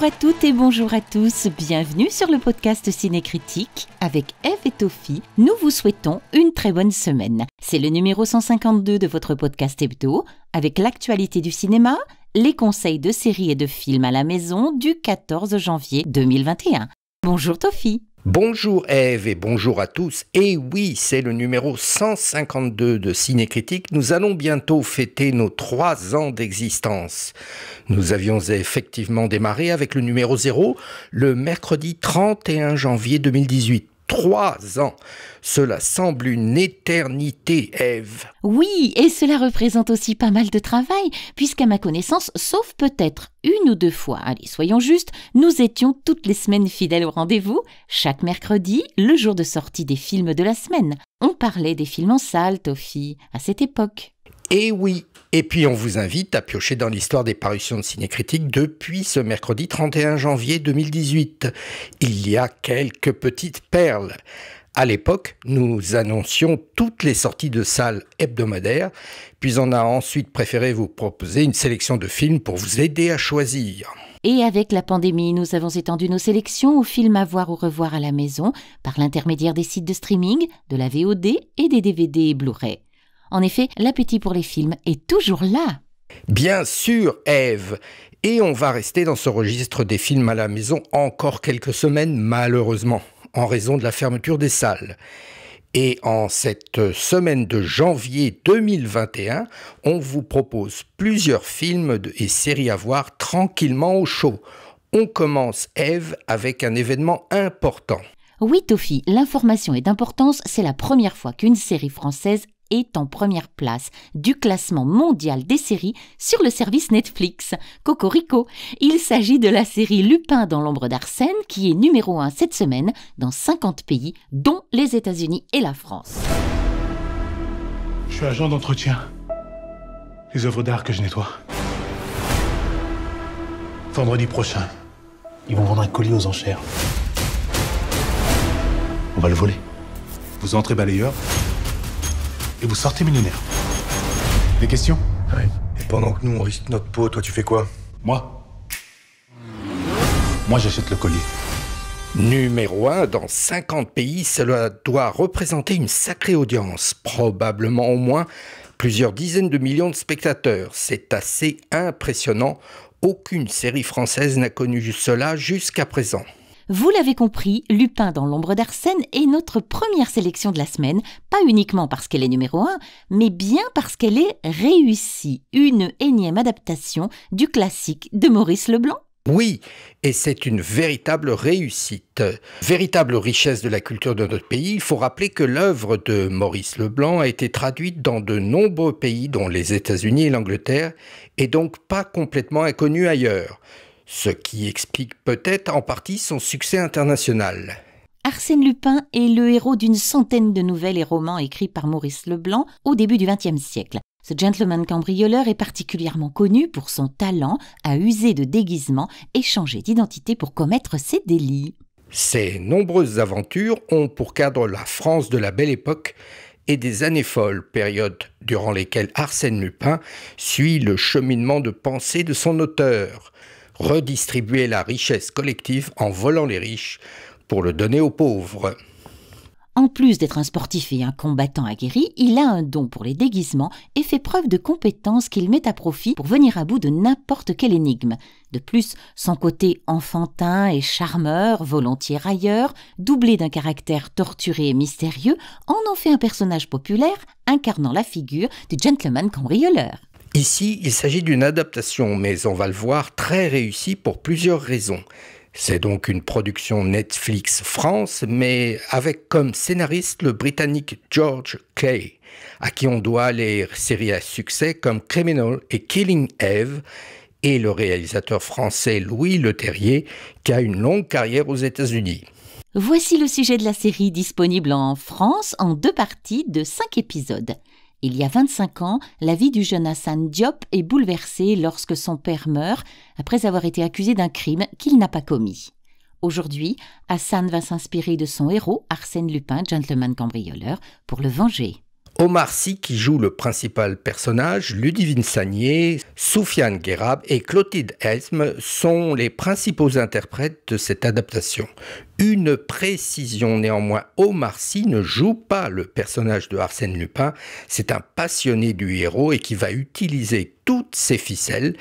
Bonjour à toutes et bonjour à tous, bienvenue sur le podcast Ciné Critique. Avec Eve et Tofi, nous vous souhaitons une très bonne semaine. C'est le numéro 152 de votre podcast hebdo, avec l'actualité du cinéma, les conseils de séries et de films à la maison du 14 janvier 2021. Bonjour Tofi Bonjour Eve et bonjour à tous. Et oui, c'est le numéro 152 de Cinécritique. Nous allons bientôt fêter nos trois ans d'existence. Nous avions effectivement démarré avec le numéro 0 le mercredi 31 janvier 2018 trois ans. Cela semble une éternité, Ève. Oui, et cela représente aussi pas mal de travail, puisqu'à ma connaissance, sauf peut-être une ou deux fois, allez, soyons justes, nous étions toutes les semaines fidèles au rendez-vous, chaque mercredi, le jour de sortie des films de la semaine. On parlait des films en salle, Toffy, à cette époque. Et eh oui, et puis on vous invite à piocher dans l'histoire des parutions de cinécritique depuis ce mercredi 31 janvier 2018. Il y a quelques petites perles. À l'époque, nous annoncions toutes les sorties de salles hebdomadaires, puis on a ensuite préféré vous proposer une sélection de films pour vous aider à choisir. Et avec la pandémie, nous avons étendu nos sélections aux films à voir ou revoir à la maison par l'intermédiaire des sites de streaming, de la VOD et des DVD et Blu-ray. En effet, l'appétit pour les films est toujours là. Bien sûr, Eve. Et on va rester dans ce registre des films à la maison encore quelques semaines, malheureusement, en raison de la fermeture des salles. Et en cette semaine de janvier 2021, on vous propose plusieurs films et séries à voir tranquillement au chaud. On commence, Eve, avec un événement important. Oui, Tofi, l'information est d'importance. C'est la première fois qu'une série française est en première place du classement mondial des séries sur le service Netflix. Cocorico, il s'agit de la série Lupin dans l'ombre d'Arsène qui est numéro 1 cette semaine dans 50 pays, dont les États-Unis et la France. Je suis agent d'entretien. Les œuvres d'art que je nettoie. Vendredi prochain, ils vont vendre un colis aux enchères. On va le voler. Vous entrez balayeur, et vous sortez millionnaire. Des questions Oui. Et pendant que nous, on risque notre peau, toi, tu fais quoi Moi Moi, j'achète le collier. Numéro 1 dans 50 pays, cela doit représenter une sacrée audience, probablement au moins plusieurs dizaines de millions de spectateurs. C'est assez impressionnant, aucune série française n'a connu cela jusqu'à présent. Vous l'avez compris, Lupin dans l'ombre d'Arsène est notre première sélection de la semaine, pas uniquement parce qu'elle est numéro 1, mais bien parce qu'elle est réussie, une énième adaptation du classique de Maurice Leblanc. Oui, et c'est une véritable réussite. Véritable richesse de la culture de notre pays, il faut rappeler que l'œuvre de Maurice Leblanc a été traduite dans de nombreux pays, dont les États-Unis et l'Angleterre, et donc pas complètement inconnue ailleurs ce qui explique peut-être en partie son succès international. Arsène Lupin est le héros d'une centaine de nouvelles et romans écrits par Maurice Leblanc au début du XXe siècle. Ce gentleman cambrioleur est particulièrement connu pour son talent à user de déguisements et changer d'identité pour commettre ses délits. Ses nombreuses aventures ont pour cadre la France de la Belle Époque et des années folles, période durant lesquelles Arsène Lupin suit le cheminement de pensée de son auteur redistribuer la richesse collective en volant les riches pour le donner aux pauvres. En plus d'être un sportif et un combattant aguerri, il a un don pour les déguisements et fait preuve de compétences qu'il met à profit pour venir à bout de n'importe quelle énigme. De plus, son côté enfantin et charmeur, volontiers railleur, doublé d'un caractère torturé et mystérieux, en ont fait un personnage populaire incarnant la figure du gentleman cambrioleur. Ici, il s'agit d'une adaptation, mais on va le voir très réussie pour plusieurs raisons. C'est donc une production Netflix France, mais avec comme scénariste le Britannique George Clay, à qui on doit les séries à succès comme Criminal et Killing Eve, et le réalisateur français Louis Leterrier, qui a une longue carrière aux États-Unis. Voici le sujet de la série disponible en France en deux parties de cinq épisodes. Il y a 25 ans, la vie du jeune Hassan Diop est bouleversée lorsque son père meurt après avoir été accusé d'un crime qu'il n'a pas commis. Aujourd'hui, Hassan va s'inspirer de son héros Arsène Lupin, gentleman cambrioleur, pour le venger. Omar Sy qui joue le principal personnage, Ludivine Sanier, Soufiane Guérab et Clotilde Esme sont les principaux interprètes de cette adaptation. Une précision néanmoins, Omar Sy ne joue pas le personnage de Arsène Lupin, c'est un passionné du héros et qui va utiliser toutes ses ficelles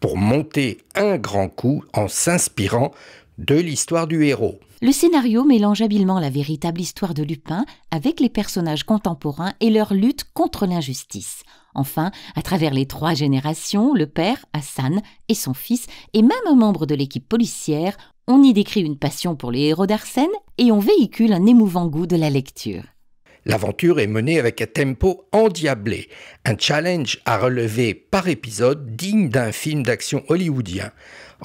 pour monter un grand coup en s'inspirant de l'histoire du héros. Le scénario mélange habilement la véritable histoire de Lupin avec les personnages contemporains et leur lutte contre l'injustice. Enfin, à travers les trois générations, le père, Hassan, et son fils, et même un membre de l'équipe policière, on y décrit une passion pour les héros d'Arsène et on véhicule un émouvant goût de la lecture. L'aventure est menée avec un tempo endiablé, un challenge à relever par épisode digne d'un film d'action hollywoodien.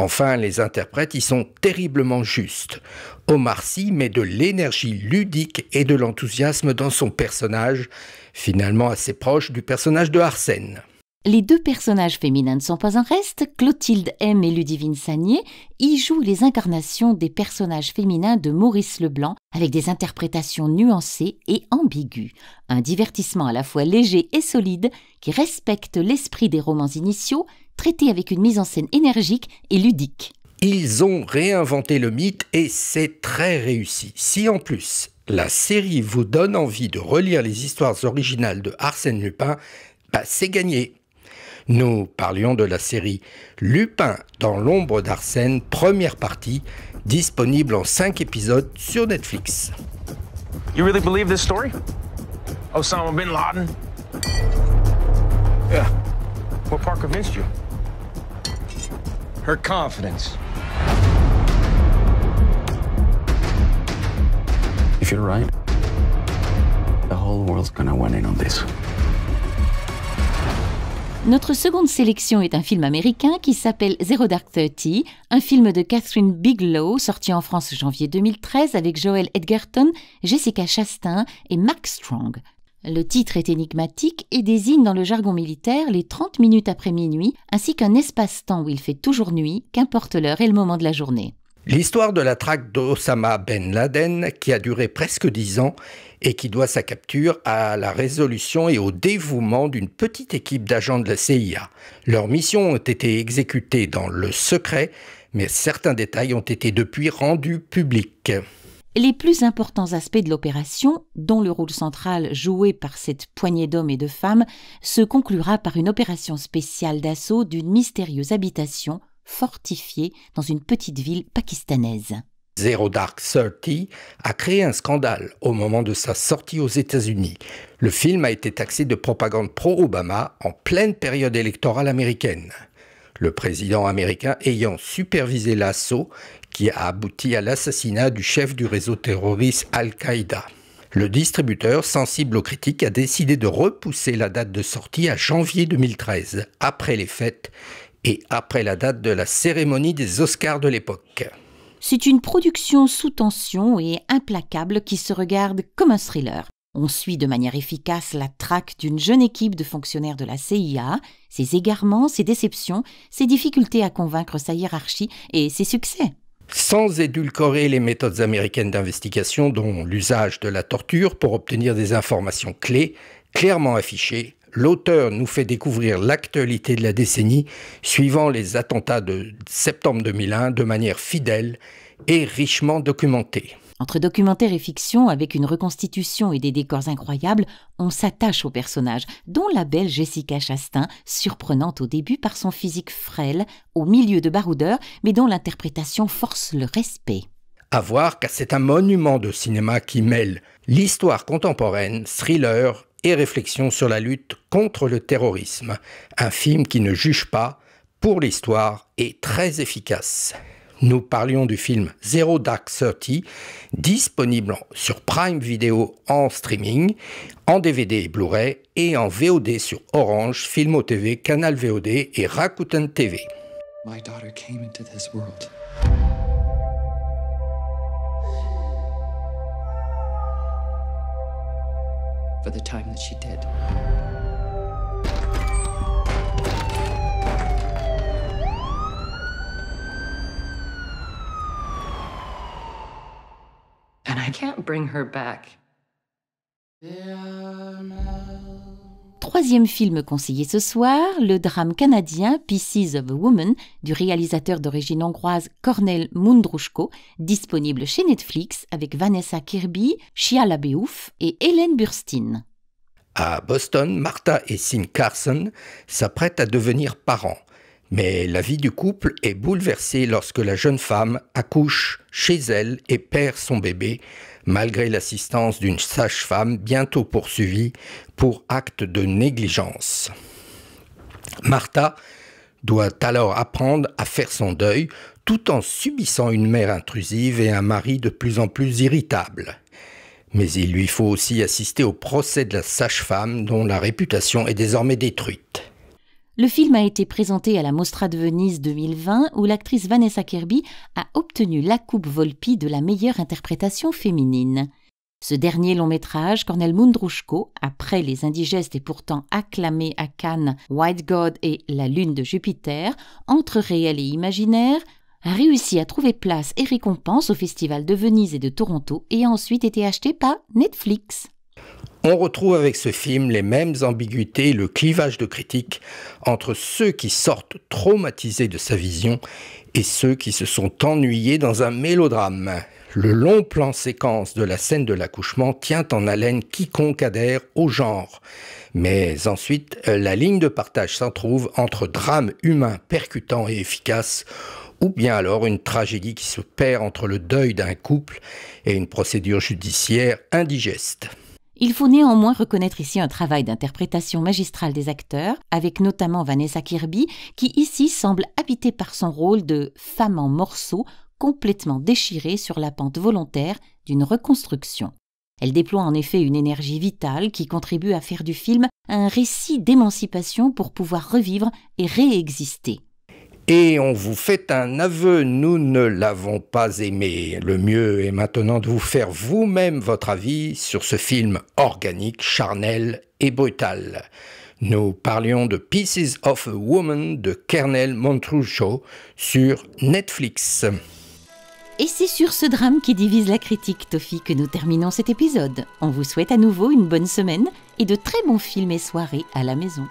Enfin, les interprètes y sont terriblement justes. Omar Sy met de l'énergie ludique et de l'enthousiasme dans son personnage, finalement assez proche du personnage de Arsène. Les deux personnages féminins ne sont pas en reste. Clotilde M et Ludivine Sanier y jouent les incarnations des personnages féminins de Maurice Leblanc avec des interprétations nuancées et ambiguës. Un divertissement à la fois léger et solide qui respecte l'esprit des romans initiaux traité avec une mise en scène énergique et ludique. Ils ont réinventé le mythe et c'est très réussi. Si en plus la série vous donne envie de relire les histoires originales de Arsène Lupin, bah c'est gagné. Nous parlions de la série Lupin dans l'ombre d'Arsène, première partie, disponible en 5 épisodes sur Netflix. You really believe this Osama bin Laden? her confidence. If you're right, the whole world's on this. Notre seconde sélection est un film américain qui s'appelle Zero Dark Thirty, un film de Catherine Bigelow sorti en France janvier 2013 avec Joel Edgerton, Jessica Chastain et Mark Strong. Le titre est énigmatique et désigne dans le jargon militaire les 30 minutes après minuit, ainsi qu'un espace-temps où il fait toujours nuit, qu'importe l'heure et le moment de la journée. L'histoire de la traque d'Osama Ben Laden, qui a duré presque dix ans et qui doit sa capture à la résolution et au dévouement d'une petite équipe d'agents de la CIA. Leurs missions ont été exécutées dans le secret, mais certains détails ont été depuis rendus publics les plus importants aspects de l'opération, dont le rôle central joué par cette poignée d'hommes et de femmes, se conclura par une opération spéciale d'assaut d'une mystérieuse habitation fortifiée dans une petite ville pakistanaise. Zero Dark Thirty a créé un scandale au moment de sa sortie aux États-Unis. Le film a été taxé de propagande pro-Obama en pleine période électorale américaine le président américain ayant supervisé l'assaut qui a abouti à l'assassinat du chef du réseau terroriste Al-Qaïda. Le distributeur, sensible aux critiques, a décidé de repousser la date de sortie à janvier 2013, après les fêtes et après la date de la cérémonie des Oscars de l'époque. C'est une production sous tension et implacable qui se regarde comme un thriller. On suit de manière efficace la traque d'une jeune équipe de fonctionnaires de la CIA, ses égarements, ses déceptions, ses difficultés à convaincre sa hiérarchie et ses succès. Sans édulcorer les méthodes américaines d'investigation, dont l'usage de la torture pour obtenir des informations clés, clairement affichées, l'auteur nous fait découvrir l'actualité de la décennie suivant les attentats de septembre 2001 de manière fidèle et richement documentée. Entre documentaire et fiction, avec une reconstitution et des décors incroyables, on s'attache aux personnages, dont la belle Jessica Chastain, surprenante au début par son physique frêle, au milieu de baroudeurs, mais dont l'interprétation force le respect. À voir car c'est un monument de cinéma qui mêle l'histoire contemporaine, thriller et réflexion sur la lutte contre le terrorisme. Un film qui ne juge pas, pour l'histoire, est très efficace nous parlions du film Zero Dark Thirty, disponible sur Prime Video en streaming, en DVD et Blu-ray et en VOD sur Orange, Filmo TV, Canal VOD et Rakuten TV. I can't bring her back. Troisième film conseillé ce soir, le drame canadien Pieces of a Woman du réalisateur d'origine hongroise Cornel Mundrushko, disponible chez Netflix avec Vanessa Kirby, Shia LaBeouf et Hélène Burstyn. À Boston, Martha et Sim Carson s'apprêtent à devenir parents mais la vie du couple est bouleversée lorsque la jeune femme accouche chez elle et perd son bébé, malgré l'assistance d'une sage-femme bientôt poursuivie pour acte de négligence. Martha doit alors apprendre à faire son deuil tout en subissant une mère intrusive et un mari de plus en plus irritable. Mais il lui faut aussi assister au procès de la sage-femme dont la réputation est désormais détruite. Le film a été présenté à la Mostra de Venise 2020 où l'actrice Vanessa Kirby a obtenu la Coupe Volpi de la meilleure interprétation féminine. Ce dernier long métrage, Cornel Mundrushko, après Les Indigestes et pourtant acclamé à Cannes, White God et La Lune de Jupiter, entre réel et imaginaire, a réussi à trouver place et récompense au Festival de Venise et de Toronto et a ensuite été acheté par Netflix. On retrouve avec ce film les mêmes ambiguïtés le clivage de critiques entre ceux qui sortent traumatisés de sa vision et ceux qui se sont ennuyés dans un mélodrame. Le long plan séquence de la scène de l'accouchement tient en haleine quiconque adhère au genre. Mais ensuite, la ligne de partage s'en trouve entre drame humain percutant et efficace ou bien alors une tragédie qui se perd entre le deuil d'un couple et une procédure judiciaire indigeste. Il faut néanmoins reconnaître ici un travail d'interprétation magistrale des acteurs, avec notamment Vanessa Kirby, qui ici semble habitée par son rôle de femme en morceaux complètement déchirée sur la pente volontaire d'une reconstruction. Elle déploie en effet une énergie vitale qui contribue à faire du film un récit d'émancipation pour pouvoir revivre et réexister et on vous fait un aveu, nous ne l'avons pas aimé. Le mieux est maintenant de vous faire vous-même votre avis sur ce film organique, charnel et brutal. Nous parlions de Pieces of a Woman de Kernel Montrucho sur Netflix. Et c'est sur ce drame qui divise la critique, Tofi, que nous terminons cet épisode. On vous souhaite à nouveau une bonne semaine et de très bons films et soirées à la maison.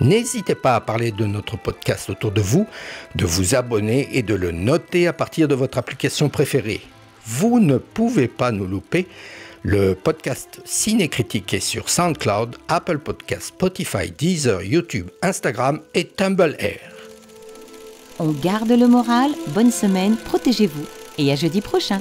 N'hésitez pas à parler de notre podcast autour de vous, de vous abonner et de le noter à partir de votre application préférée. Vous ne pouvez pas nous louper. Le podcast ciné est sur SoundCloud, Apple Podcasts, Spotify, Deezer, YouTube, Instagram et Tumblr. On garde le moral, bonne semaine, protégez-vous et à jeudi prochain.